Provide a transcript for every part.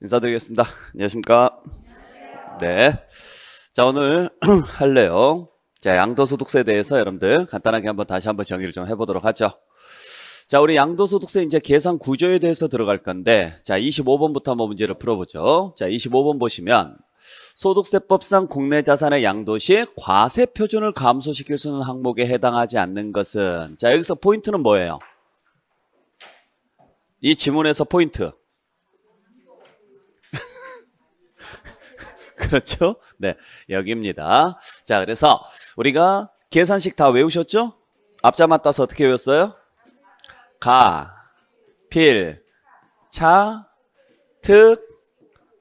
인사드리겠습니다. 안녕하십니까? 네. 자, 오늘 할래요. 자, 양도소득세에 대해서 여러분들 간단하게 한번 다시 한번 정의를 좀 해보도록 하죠. 자, 우리 양도소득세 이제 계산 구조에 대해서 들어갈 건데, 자, 25번부터 한번 문제를 풀어보죠. 자, 25번 보시면, 소득세법상 국내 자산의 양도시 과세 표준을 감소시킬 수 있는 항목에 해당하지 않는 것은, 자, 여기서 포인트는 뭐예요? 이 지문에서 포인트. 그렇죠? 네, 여기입니다. 자, 그래서 우리가 계산식 다 외우셨죠? 앞자만 따서 어떻게 외웠어요? 가, 필, 차, 특,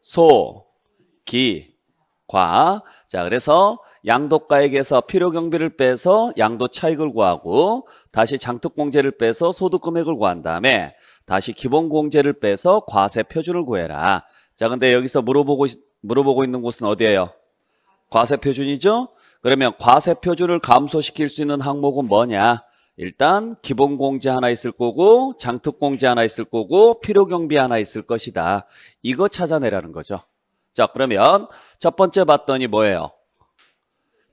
소, 기, 과. 자, 그래서 양도가액에서 필요경비를 빼서 양도 차익을 구하고 다시 장특공제를 빼서 소득금액을 구한 다음에 다시 기본공제를 빼서 과세 표준을 구해라. 자, 근데 여기서 물어보고 물어보고 있는 곳은 어디예요? 과세표준이죠? 그러면 과세표준을 감소시킬 수 있는 항목은 뭐냐? 일단 기본공제 하나 있을 거고 장특공제 하나 있을 거고 필요경비 하나 있을 것이다. 이거 찾아내라는 거죠. 자 그러면 첫 번째 봤더니 뭐예요?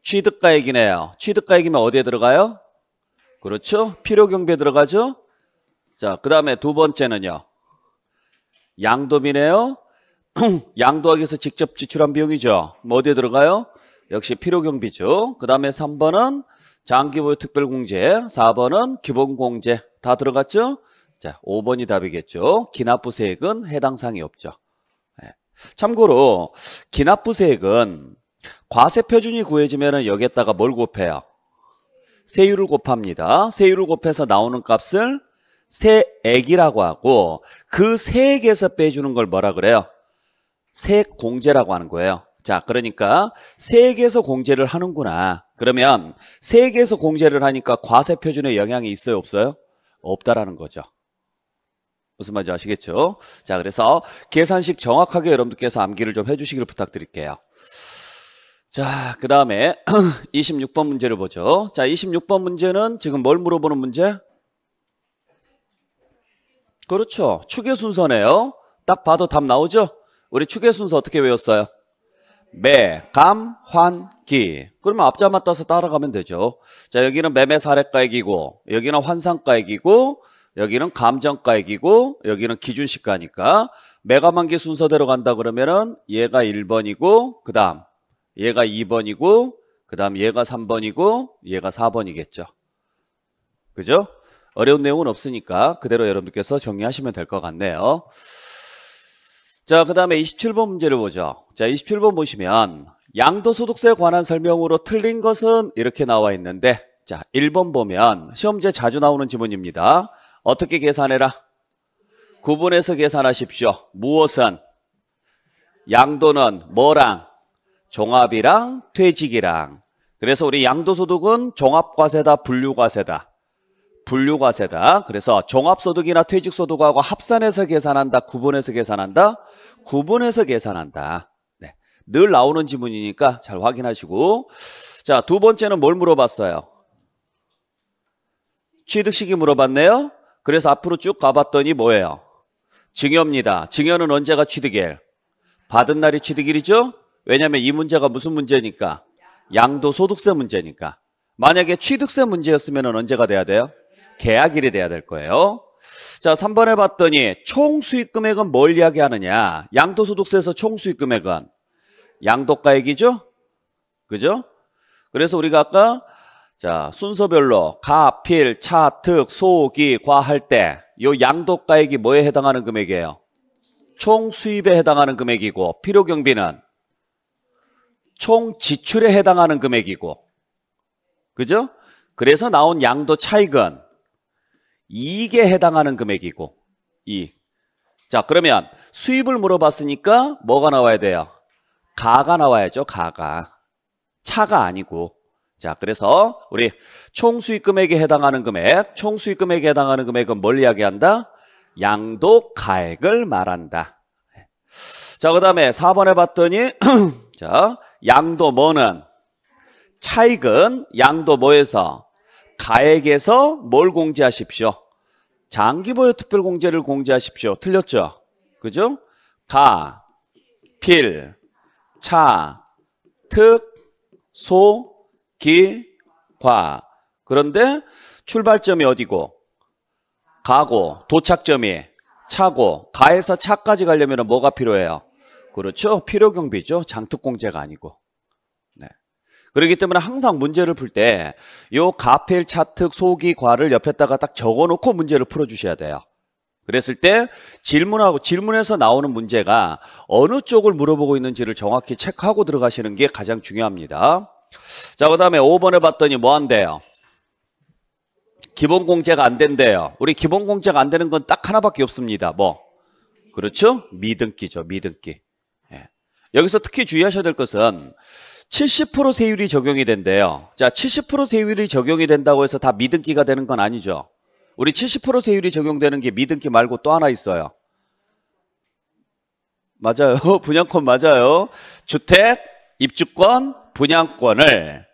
취득가액이네요. 취득가액이면 어디에 들어가요? 그렇죠. 필요경비에 들어가죠. 자그 다음에 두 번째는요. 양도비네요. 양도하기 에서 직접 지출한 비용이죠. 뭐 어디에 들어가요? 역시 필요경비죠. 그 다음에 3번은 장기보유 특별공제, 4번은 기본공제 다 들어갔죠? 자, 5번이 답이겠죠. 기납부세액은 해당 사항이 없죠. 네. 참고로 기납부세액은 과세표준이 구해지면 여기에다가 뭘 곱해요? 세율을 곱합니다. 세율을 곱해서 나오는 값을 세액이라고 하고 그 세액에서 빼주는 걸 뭐라 그래요? 세액 공제라고 하는 거예요. 자, 그러니까 세액에서 공제를 하는구나. 그러면 세액에서 공제를 하니까 과세 표준에 영향이 있어요, 없어요? 없다라는 거죠. 무슨 말인지 아시겠죠? 자, 그래서 계산식 정확하게 여러분들께서 암기를 좀 해주시기를 부탁드릴게요. 자, 그 다음에 26번 문제를 보죠. 자, 26번 문제는 지금 뭘 물어보는 문제? 그렇죠. 추계 순서네요. 딱 봐도 답 나오죠? 우리 축의 순서 어떻게 외웠어요? 매, 감, 환, 기. 그러면 앞자만 따서 따라가면 되죠. 자, 여기는 매매 사례가액이고, 여기는 환상가액이고, 여기는 감정가액이고, 여기는 기준시가니까, 매가만기 순서대로 간다 그러면은 얘가 1번이고, 그 다음, 얘가 2번이고, 그 다음 얘가 3번이고, 얘가 4번이겠죠. 그죠? 어려운 내용은 없으니까 그대로 여러분께서 정리하시면 될 것 같네요. 자, 그 다음에 27번 문제를 보죠. 자, 27번 보시면 양도소득세에 관한 설명으로 틀린 것은 이렇게 나와 있는데 자, 1번 보면 시험제 자주 나오는 지문입니다. 어떻게 계산해라? 구분해서 계산하십시오. 무엇은? 양도는 뭐랑? 종합이랑 퇴직이랑. 그래서 우리 양도소득은 종합과세다, 분류과세다. 분류과세다. 그래서 종합소득이나 퇴직소득하고 합산해서 계산한다, 구분해서 계산한다, 구분해서 계산한다. 네. 늘 나오는 지문이니까 잘 확인하시고. 자, 두 번째는 뭘 물어봤어요? 취득시기 물어봤네요. 그래서 앞으로 쭉 가봤더니 뭐예요? 증여입니다. 증여는 언제가 취득일? 받은 날이 취득일이죠? 왜냐하면 이 문제가 무슨 문제니까? 양도소득세 문제니까. 만약에 취득세 문제였으면 언제가 돼야 돼요? 계약일이 돼야 될 거예요. 자, 3번에 봤더니 총 수익 금액은 뭘 이야기하느냐? 양도소득세에서 총 수익 금액은 양도가액이죠? 그죠? 그래서 우리가 아까 자, 순서별로 가, 필, 차, 특, 소, 기, 과할때 요 양도가액이 뭐에 해당하는 금액이에요? 총 수입에 해당하는 금액이고 필요 경비는 총 지출에 해당하는 금액이고 그죠? 그래서 나온 양도 차익은 이익에 해당하는 금액이고 이익. 자 그러면 수입을 물어봤으니까 뭐가 나와야 돼요? 가가 나와야죠 가가 차가 아니고 자 그래서 우리 총수익금액에 해당하는 금액 총수익금액에 해당하는 금액은 뭘 이야기한다? 양도가액을 말한다 자그 다음에 4번에 봤더니 자 양도 뭐는 차익은 양도 뭐에서 가액에서 뭘 공지하십시오 장기보유 특별공제를 공제하십시오. 틀렸죠? 그죠? 가, 필, 차, 특, 소, 기, 과. 그런데 출발점이 어디고? 가고, 도착점이 차고, 가에서 차까지 가려면 뭐가 필요해요? 그렇죠? 필요경비죠. 장특공제가 아니고. 그렇기 때문에 항상 문제를 풀 때요 가필 차특 소기과를 옆에다가 딱 적어놓고 문제를 풀어주셔야 돼요. 그랬을 때 질문하고 질문에서 나오는 문제가 어느 쪽을 물어보고 있는지를 정확히 체크하고 들어가시는 게 가장 중요합니다. 자, 그다음에 5번에 봤더니 뭐 한대요? 기본 공제가 안 된대요. 우리 기본 공제가 안 되는 건 딱 하나밖에 없습니다. 뭐? 그렇죠? 미등기죠. 미등기. 예. 여기서 특히 주의하셔야 될 것은 70% 세율이 적용이 된대요. 자, 70% 세율이 적용이 된다고 해서 다 미등기가 되는 건 아니죠. 우리 70% 세율이 적용되는 게 미등기 말고 또 하나 있어요. 맞아요. 분양권 맞아요. 주택, 입주권, 분양권을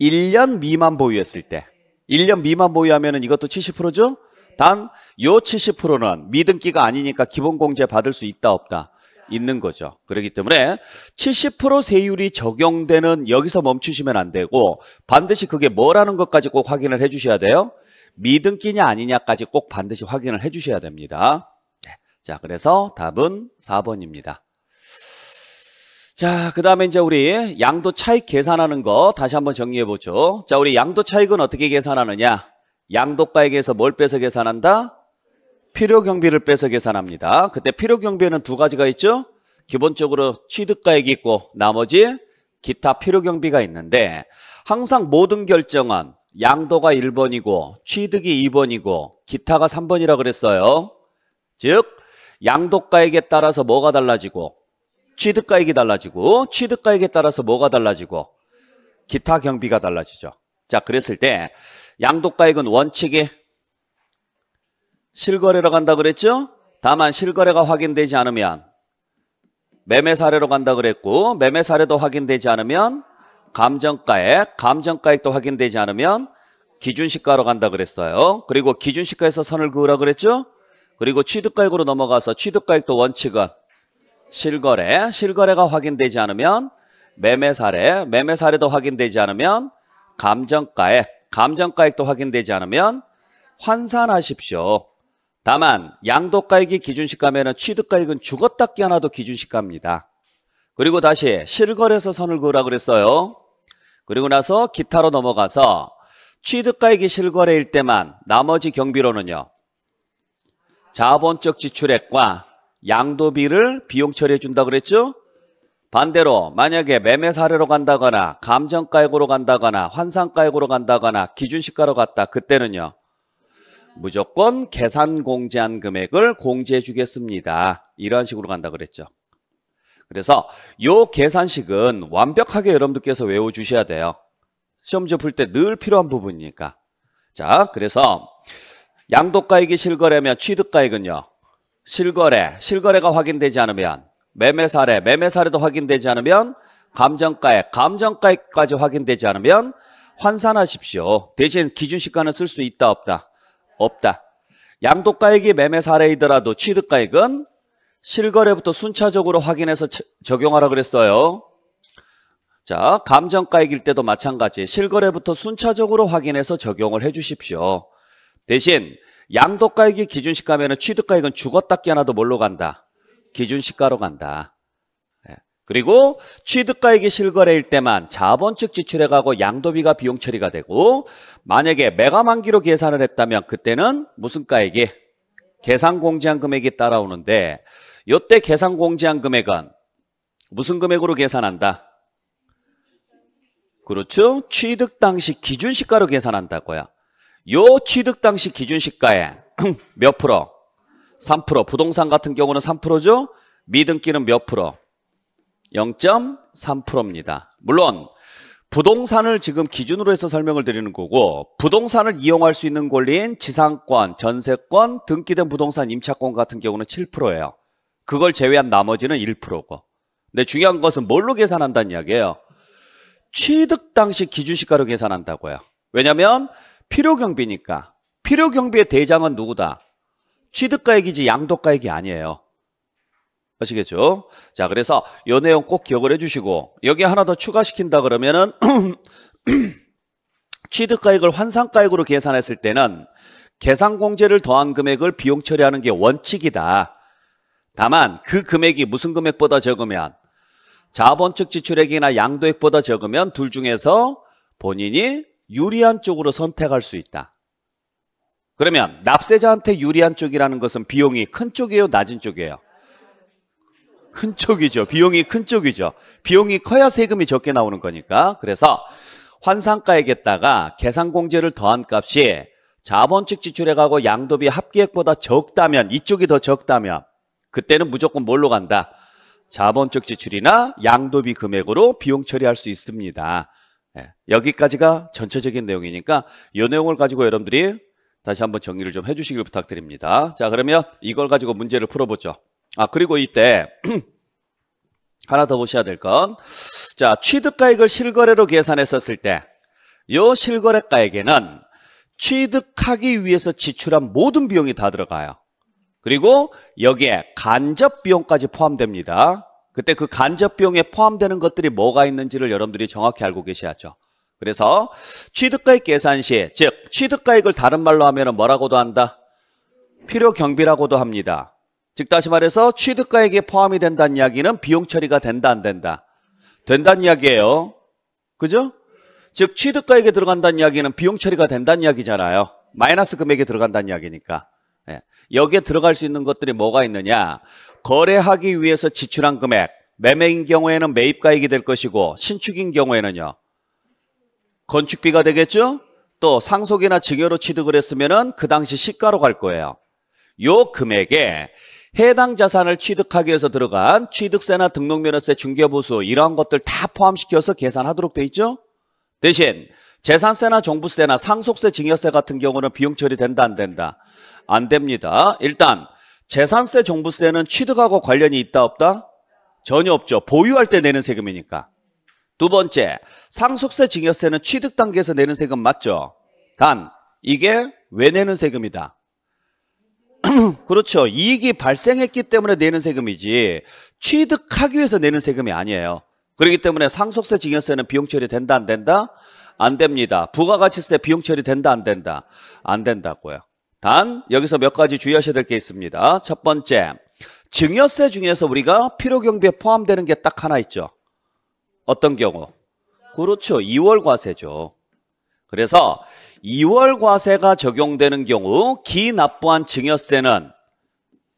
1년 미만 보유했을 때 1년 미만 보유하면 이것도 70%죠? 단요 70%는 미등기가 아니니까 기본공제 받을 수 있다 없다. 있는 거죠. 그렇기 때문에 70% 세율이 적용되는 여기서 멈추시면 안 되고 반드시 그게 뭐라는 것까지 꼭 확인을 해 주셔야 돼요. 미등기냐 아니냐까지 꼭 반드시 확인을 해 주셔야 됩니다. 네. 자, 그래서 답은 4번입니다. 자, 그 다음에 이제 우리 양도 차익 계산하는 거 다시 한번 정리해보죠. 자, 우리 양도 차익은 어떻게 계산하느냐? 양도가액에서 뭘 빼서 계산한다? 필요 경비를 빼서 계산합니다. 그때 필요 경비에는 두 가지가 있죠. 기본적으로 취득가액이 있고 나머지 기타 필요 경비가 있는데 항상 모든 결정은 양도가 1번이고 취득이 2번이고 기타가 3번이라 그랬어요. 즉 양도가액에 따라서 뭐가 달라지고 취득가액이 달라지고 취득가액에 따라서 뭐가 달라지고 기타 경비가 달라지죠. 자 그랬을 때 양도가액은 원칙이 실거래로 간다 그랬죠? 다만 실거래가 확인되지 않으면 매매 사례로 간다 그랬고 매매 사례도 확인되지 않으면 감정가액, 감정가액도 확인되지 않으면 기준시가로 간다 그랬어요. 그리고 기준시가에서 선을 그으라 그랬죠? 그리고 취득가액으로 넘어가서 취득가액도 원칙은 실거래, 실거래가 확인되지 않으면 매매 사례, 매매 사례도 확인되지 않으면 감정가액, 감정가액도 확인되지 않으면 환산하십시오. 다만 양도가액이 기준시가면은 취득가액은 죽었다 깨어나도 기준시가입니다. 그리고 다시 실거래서 에 선을 그으라 그랬어요. 그리고 나서 기타로 넘어가서 취득가액이 실거래일 때만 나머지 경비로는요. 자본적 지출액과 양도비를 비용 처리해 준다 그랬죠? 반대로 만약에 매매 사례로 간다거나 감정가액으로 간다거나 환상가액으로 간다거나 기준시가로 갔다 그때는요. 무조건 계산 공제한 금액을 공제해 주겠습니다. 이런 식으로 간다 그랬죠. 그래서 요 계산식은 완벽하게 여러분들께서 외워주셔야 돼요. 시험지 풀때 늘 필요한 부분이니까. 자, 그래서 양도가액이 실거래면 취득가액은요. 실거래, 실거래가 확인되지 않으면 매매 사례, 매매 사례도 확인되지 않으면 감정가액, 감정가액까지 확인되지 않으면 환산하십시오. 대신 기준시가는 쓸 수 있다 없다. 없다. 양도가액이 매매 사례이더라도 취득가액은 실거래부터 순차적으로 확인해서 적용하라 그랬어요. 자, 감정가액일 때도 마찬가지 실거래부터 순차적으로 확인해서 적용을 해 주십시오. 대신 양도가액이 기준시가면 취득가액은 죽었다 깨하나도 뭘로 간다? 기준시가로 간다. 그리고 취득가액이 실거래일 때만 자본측 지출해 가고 양도비가 비용 처리가 되고 만약에 매가만기로 계산을 했다면 그때는 무슨 가액이 계산공제한 금액이 따라오는데 요때 계산공제한 금액은 무슨 금액으로 계산한다? 그렇죠? 취득 당시 기준시가로 계산한다고요. 요 취득 당시 기준시가에 몇 프로? 3% 부동산 같은 경우는 3%죠? 미등기는 몇 프로? 0.3%입니다. 물론 부동산을 지금 기준으로 해서 설명을 드리는 거고 부동산을 이용할 수 있는 권리인 지상권, 전세권, 등기된 부동산, 임차권 같은 경우는 7%예요. 그걸 제외한 나머지는 1%고. 근데 중요한 것은 뭘로 계산한다는 이야기예요. 취득 당시 기준시가로 계산한다고요. 왜냐하면 필요경비니까 필요경비의 대장은 누구다? 취득가액이지 양도가액이 아니에요. 아시겠죠? 자, 그래서 요 내용 꼭 기억을 해주시고 여기 하나 더 추가시킨다 그러면은 취득가액을 환산가액으로 계산했을 때는 계산공제를 더한 금액을 비용 처리하는 게 원칙이다. 다만 그 금액이 무슨 금액보다 적으면 자본 측 지출액이나 양도액보다 적으면 둘 중에서 본인이 유리한 쪽으로 선택할 수 있다. 그러면 납세자한테 유리한 쪽이라는 것은 비용이 큰 쪽이에요? 낮은 쪽이에요? 큰 쪽이죠. 비용이 큰 쪽이죠. 비용이 커야 세금이 적게 나오는 거니까. 그래서 환상가액에다가 계산공제를 더한 값이 자본측 지출액하고 양도비 합계액보다 적다면 이쪽이 더 적다면 그때는 무조건 뭘로 간다? 자본적 지출이나 양도비 금액으로 비용 처리할 수 있습니다. 예, 여기까지가 전체적인 내용이니까 이 내용을 가지고 여러분들이 다시 한번 정리를 좀 해주시길 부탁드립니다. 자 그러면 이걸 가지고 문제를 풀어보죠. 아, 그리고 이때 하나 더 보셔야 될 건, 자, 취득가액을 실거래로 계산했었을 때, 요 실거래가액에는 취득하기 위해서 지출한 모든 비용이 다 들어가요. 그리고 여기에 간접 비용까지 포함됩니다. 그때 그 간접 비용에 포함되는 것들이 뭐가 있는지를 여러분들이 정확히 알고 계셔야죠. 그래서 취득가액 계산 시, 즉 취득가액을 다른 말로 하면 뭐라고도 한다? 필요 경비라고도 합니다. 즉 다시 말해서 취득가액에 포함이 된다는 이야기는 비용 처리가 된다 안 된다? 된다는 이야기예요. 그죠? 즉 취득가액에 들어간다는 이야기는 비용 처리가 된다는 이야기잖아요. 마이너스 금액에 들어간다는 이야기니까. 예. 여기에 들어갈 수 있는 것들이 뭐가 있느냐? 거래하기 위해서 지출한 금액. 매매인 경우에는 매입가액이 될 것이고 신축인 경우에는요. 건축비가 되겠죠? 또 상속이나 증여로 취득을 했으면 은그 당시 시가로 갈 거예요. 요 금액에 해당 자산을 취득하기 위해서 들어간 취득세나 등록면허세, 중개보수 이러한 것들 다 포함시켜서 계산하도록 돼 있죠. 대신 재산세나 종부세나 상속세, 증여세 같은 경우는 비용 처리된다 안 된다? 안 됩니다. 일단 재산세, 종부세는 취득하고 관련이 있다 없다? 전혀 없죠. 보유할 때 내는 세금이니까. 두 번째, 상속세, 증여세는 취득 단계에서 내는 세금 맞죠? 단, 이게 왜 내는 세금이다? 그렇죠. 이익이 발생했기 때문에 내는 세금이지 취득하기 위해서 내는 세금이 아니에요. 그렇기 때문에 상속세, 증여세는 비용 처리된다 안 된다? 안 됩니다. 부가가치세 비용 처리된다 안 된다? 안 된다고요. 단 여기서 몇 가지 주의하셔야 될 게 있습니다. 첫 번째, 증여세 중에서 우리가 필요경비에 포함되는 게 딱 하나 있죠. 어떤 경우? 그렇죠. 2월 과세죠. 그래서 2월 과세가 적용되는 경우 기납부한 증여세는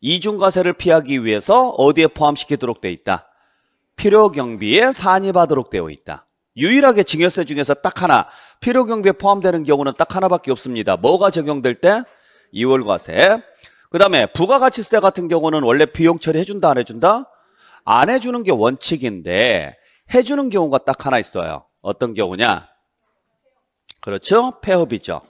이중과세를 피하기 위해서 어디에 포함시키도록 되어 있다. 필요경비에 산입하도록 되어 있다. 유일하게 증여세 중에서 딱 하나 필요경비에 포함되는 경우는 딱 하나밖에 없습니다. 뭐가 적용될 때? 2월 과세. 그 다음에 부가가치세 같은 경우는 원래 비용 처리해준다 안 해준다? 안 해주는 게 원칙인데 해주는 경우가 딱 하나 있어요. 어떤 경우냐? 그렇죠? 폐업이죠.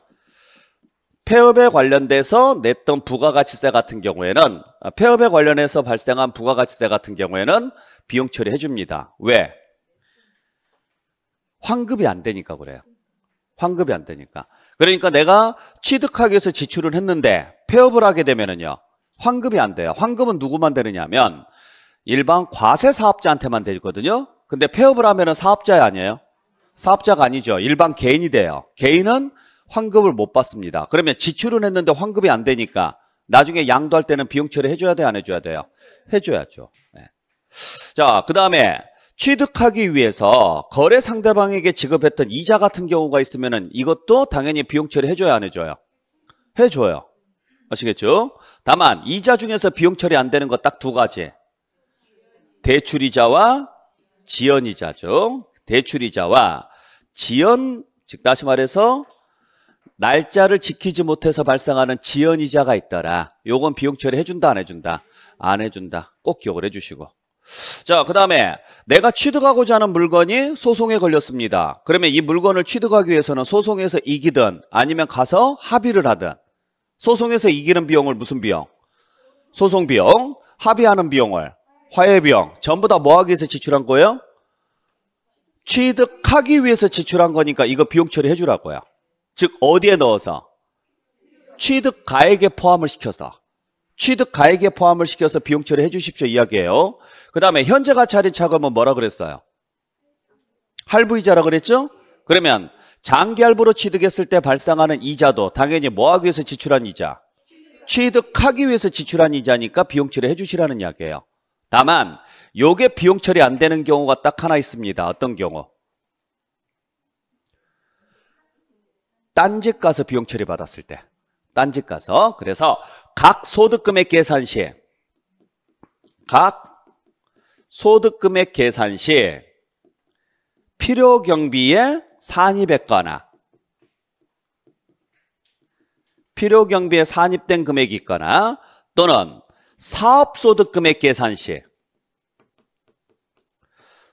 폐업에 관련돼서 냈던 부가가치세 같은 경우에는 아, 폐업에 관련해서 발생한 부가가치세 같은 경우에는 비용 처리해 줍니다. 왜? 환급이 안 되니까 그래요. 환급이 안 되니까. 그러니까 내가 취득하기 위해서 지출을 했는데 폐업을 하게 되면은요. 환급이 안 돼요. 환급은 누구만 되느냐면 일반 과세 사업자한테만 되거든요. 근데 폐업을 하면은 사업자 아니에요. 사업자가 아니죠. 일반 개인이 돼요. 개인은 환급을 못 받습니다. 그러면 지출은 했는데 환급이 안 되니까 나중에 양도할 때는 비용 처리 해줘야 돼요? 안 해줘야 돼요? 해줘야죠. 네. 예. 자, 그 다음에 취득하기 위해서 거래 상대방에게 지급했던 이자 같은 경우가 있으면 이것도 당연히 비용 처리 해줘야 안 해줘요? 해줘요. 아시겠죠? 다만 이자 중에서 비용 처리 안 되는 거 딱 두 가지. 대출이자와 지연이자죠. 대출이자와 지연, 즉 다시 말해서 날짜를 지키지 못해서 발생하는 지연 이자가 있더라. 요건 비용 처리해 준다 안 해 준다. 안 해 준다. 꼭 기억을 해 주시고. 자, 그다음에 내가 취득하고자 하는 물건이 소송에 걸렸습니다. 그러면 이 물건을 취득하기 위해서는 소송에서 이기든 아니면 가서 합의를 하든 소송에서 이기는 비용을 무슨 비용? 소송 비용, 합의하는 비용을 화해 비용 전부 다 뭐 하기 위해서 지출한 거예요? 취득하기 위해서 지출한 거니까 이거 비용 처리해 주라고요. 즉 어디에 넣어서 취득가액에 포함을 시켜서 취득가액에 포함을 시켜서 비용 처리해 주십시오 이야기예요. 그다음에 현재 가차린 차감은 뭐라 그랬어요? 할부 이자라 그랬죠? 그러면 장기 할부로 취득했을 때 발생하는 이자도 당연히 뭐 하기 위해서 지출한 이자? 취득하기 위해서 지출한 이자니까 비용 처리해 주시라는 이야기예요. 다만 요게 비용 처리 안 되는 경우가 딱 하나 있습니다. 어떤 경우? 딴 집 가서 비용 처리 받았을 때. 딴 집 가서. 그래서 각 소득금액 계산 시, 각 소득금액 계산 시 필요 경비에 산입했거나 필요 경비에 산입된 금액이 있거나 또는 사업소득금액 계산 시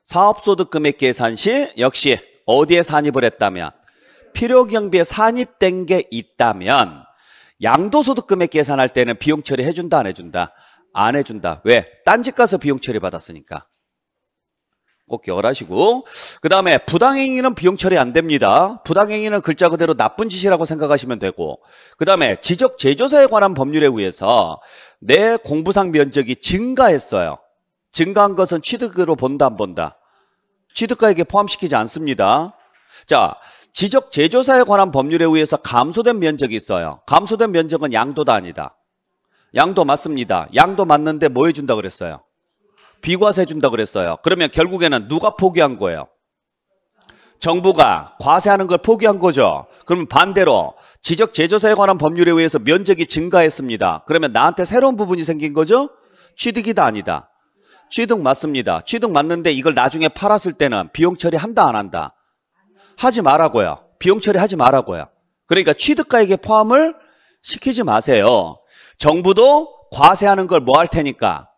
사업소득금액 계산 시 역시 어디에 산입을 했다면 필요경비에 산입된 게 있다면 양도소득금액 계산할 때는 비용 처리해준다 안 해준다? 안 해준다. 왜? 딴 집 가서 비용 처리 받았으니까. 꼭 기억하시고 그 다음에 부당행위는 비용 처리 안 됩니다. 부당행위는 글자 그대로 나쁜 짓이라고 생각하시면 되고 그 다음에 지적 제조사에 관한 법률에 의해서 내 공부상 면적이 증가했어요. 증가한 것은 취득으로 본다 안 본다? 취득가액에 포함시키지 않습니다. 자, 지적 제조사에 관한 법률에 의해서 감소된 면적이 있어요. 감소된 면적은 양도다 아니다. 양도 맞습니다. 양도 맞는데 뭐 해준다 그랬어요? 비과세 해준다 그랬어요. 그러면 결국에는 누가 포기한 거예요? 정부가 과세하는 걸 포기한 거죠. 그럼 반대로 지적 재조사에 관한 법률에 의해서 면적이 증가했습니다. 그러면 나한테 새로운 부분이 생긴 거죠? 취득이다 아니다. 취득 맞습니다. 취득 맞는데 이걸 나중에 팔았을 때는 비용 처리한다 안 한다. 하지 말라고요. 비용 처리하지 말라고요. 그러니까 취득가액에 포함을 시키지 마세요. 정부도 과세하는 걸 뭐 할 테니까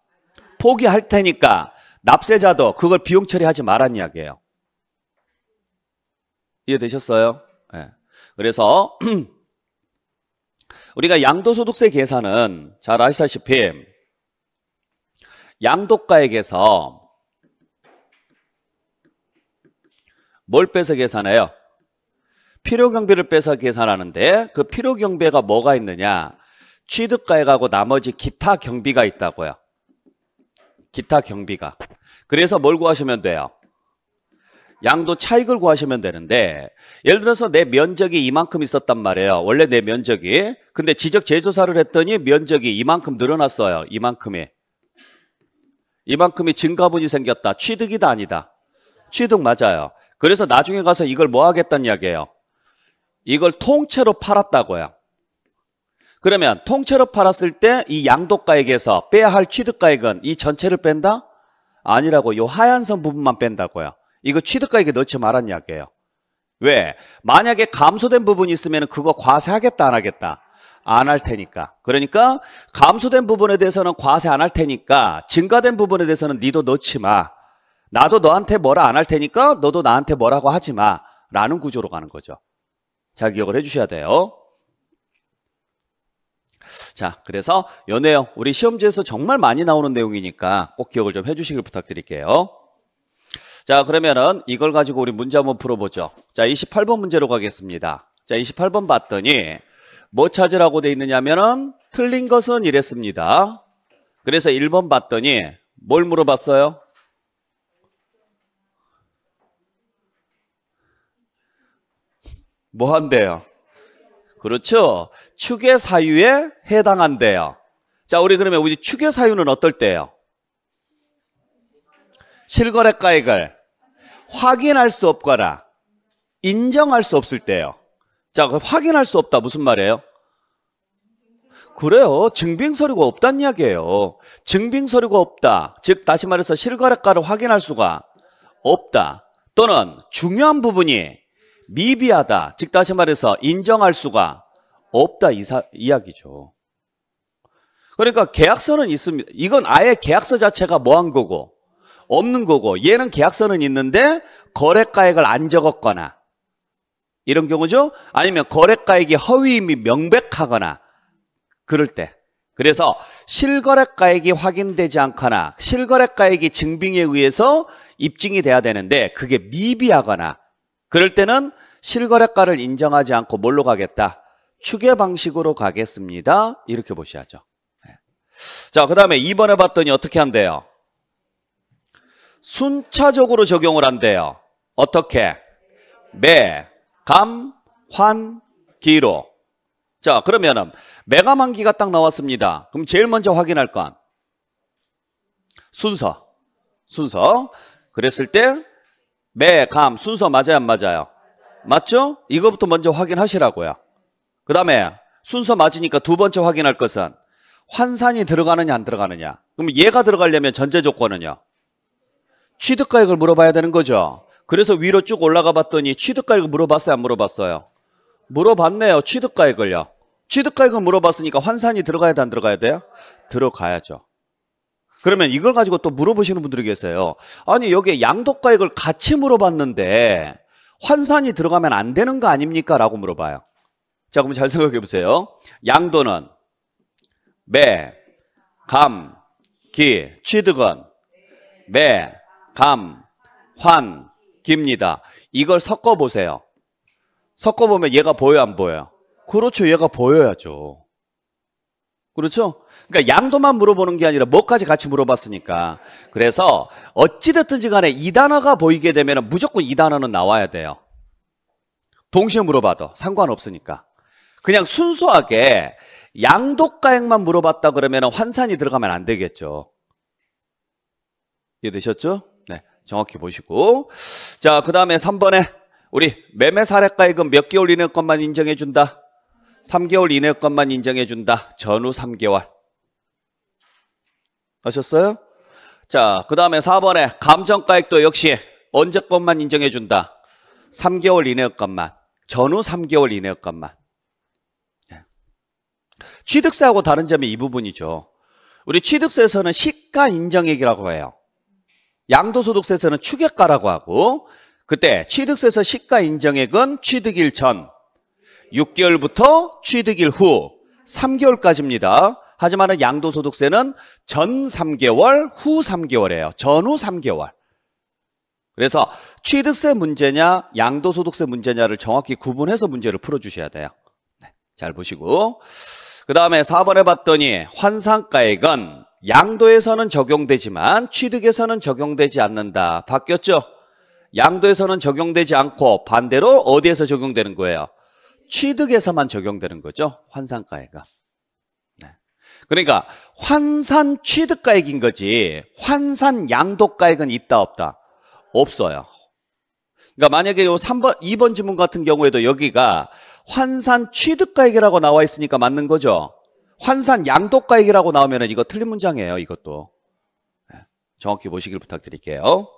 포기할 테니까 납세자도 그걸 비용 처리하지 말란 이야기예요. 이해되셨어요? 네. 그래서 우리가 양도소득세 계산은 잘 아시다시피 양도가액에서 뭘 빼서 계산해요? 필요경비를 빼서 계산하는데 그 필요경비가 뭐가 있느냐? 취득가액하고 나머지 기타 경비가 있다고요. 기타 경비가. 그래서 뭘 구하시면 돼요? 양도 차익을 구하시면 되는데 예를 들어서 내 면적이 이만큼 있었단 말이에요. 원래 내 면적이. 근데 지적 재조사를 했더니 면적이 이만큼 늘어났어요. 이만큼이. 이만큼이 증가분이 생겼다. 취득이다 아니다. 취득 맞아요. 그래서 나중에 가서 이걸 뭐 하겠다는 이야기예요. 이걸 통째로 팔았다고요. 그러면 통째로 팔았을 때 이 양도가액에서 빼야 할 취득가액은 이 전체를 뺀다? 아니라고 요 하얀 선 부분만 뺀다고요. 이거 취득가액에 넣지 말란 이야기예요. 왜? 만약에 감소된 부분이 있으면 그거 과세 하겠다 안 하겠다? 안 할 테니까. 그러니까 감소된 부분에 대해서는 과세 안 할 테니까 증가된 부분에 대해서는 니도 넣지 마. 나도 너한테 뭐라 안 할 테니까 너도 나한테 뭐라고 하지 마. 라는 구조로 가는 거죠. 잘 기억을 해 주셔야 돼요. 자, 그래서 연애형 우리 시험지에서 정말 많이 나오는 내용이니까 꼭 기억을 좀 해주시길 부탁드릴게요. 자, 그러면은 이걸 가지고 우리 문제 한번 풀어보죠. 자, 28번 문제로 가겠습니다. 자, 28번 봤더니 뭐 찾으라고 돼 있느냐면은 틀린 것은 이랬습니다. 그래서 1번 봤더니 뭘 물어봤어요? 뭐 한대요? 그렇죠. 축의 사유에 해당한대요. 자, 우리 그러면 우리 축의 사유는 어떨 때요? 실거래가액을 확인할 수 없거나 인정할 수 없을 때요. 자, 확인할 수 없다 무슨 말이에요? 그래요. 증빙 서류가 없단 이야기예요. 증빙 서류가 없다. 즉 다시 말해서 실거래가를 확인할 수가 없다. 또는 중요한 부분이 미비하다. 즉 다시 말해서 인정할 수가 없다 이사, 이야기죠. 그러니까 계약서는 있습니다. 이건 아예 계약서 자체가 뭐한 거고 없는 거고 얘는 계약서는 있는데 거래가액을 안 적었거나 이런 경우죠. 아니면 거래가액이 허위임이 명백하거나 그럴 때 그래서 실거래가액이 확인되지 않거나 실거래가액이 증빙에 의해서 입증이 돼야 되는데 그게 미비하거나 그럴 때는 실거래가를 인정하지 않고 뭘로 가겠다? 추계 방식으로 가겠습니다. 이렇게 보셔야죠. 네. 자, 그 다음에 2번에 봤더니 어떻게 한대요? 순차적으로 적용을 한대요. 어떻게? 매, 감, 환, 기로. 자, 그러면은 매감 한기가 딱 나왔습니다. 그럼 제일 먼저 확인할 건 순서. 순서. 그랬을 때 매, 감 순서 맞아요, 안 맞아요? 맞죠? 이거부터 먼저 확인하시라고요. 그 다음에 순서 맞으니까 두 번째 확인할 것은 환산이 들어가느냐 안 들어가느냐. 그럼 얘가 들어가려면 전제 조건은요. 취득가액을 물어봐야 되는 거죠. 그래서 위로 쭉 올라가 봤더니 취득가액을 물어봤어요, 안 물어봤어요? 물어봤네요. 취득가액을요. 취득가액을 물어봤으니까 환산이 들어가야 돼, 안 들어가야 돼요? 들어가야죠. 그러면 이걸 가지고 또 물어보시는 분들이 계세요. 아니 여기에 양독과 이걸 같이 물어봤는데 환산이 들어가면 안 되는 거 아닙니까? 라고 물어봐요. 자 그럼 잘 생각해 보세요. 양도는 매, 감, 기, 취득은 매, 감, 환, 기입니다. 이걸 섞어 보세요. 섞어 보면 얘가 보여 안 보여요? 그렇죠. 얘가 보여야죠. 그렇죠? 그러니까 양도만 물어보는 게 아니라 뭐까지 같이 물어봤으니까. 그래서 어찌됐든지 간에 이 단어가 보이게 되면 무조건 이 단어는 나와야 돼요. 동시에 물어봐도 상관없으니까. 그냥 순수하게 양도가액만 물어봤다 그러면 환산이 들어가면 안 되겠죠. 이해되셨죠? 네, 정확히 보시고. 자, 그 다음에 3번에 우리 매매 사례가액은 몇 개월 이내 것만 인정해준다. 3개월 이내 것만 인정해 준다. 전후 3개월. 아셨어요? 자, 그 다음에 4번에 감정가액도 역시 언제 것만 인정해 준다. 3개월 이내 것만. 전후 3개월 이내 것만. 예. 취득세하고 다른 점이 이 부분이죠. 우리 취득세에서는 시가 인정액이라고 해요. 양도소득세에서는 추격가라고 하고 그때 취득세에서 시가 인정액은 취득일 전 6개월부터 취득일 후 3개월까지입니다. 하지만 양도소득세는 전 3개월, 후 3개월이에요. 전후 3개월. 그래서 취득세 문제냐, 양도소득세 문제냐를 정확히 구분해서 문제를 풀어주셔야 돼요. 네, 잘 보시고. 그 다음에 4번해 봤더니 환상가액은 양도에서는 적용되지만 취득에서는 적용되지 않는다. 바뀌었죠? 양도에서는 적용되지 않고 반대로 어디에서 적용되는 거예요? 취득에서만 적용되는 거죠. 환산가액가. 네. 그러니까 환산 취득가액인 거지 환산 양도가액은 있다 없다 없어요. 그러니까 만약에 요 3번 2번 지문 같은 경우에도 여기가 환산 취득가액이라고 나와 있으니까 맞는 거죠. 환산 양도가액이라고 나오면 이거 틀린 문장이에요. 이것도 네. 정확히 보시길 부탁드릴게요.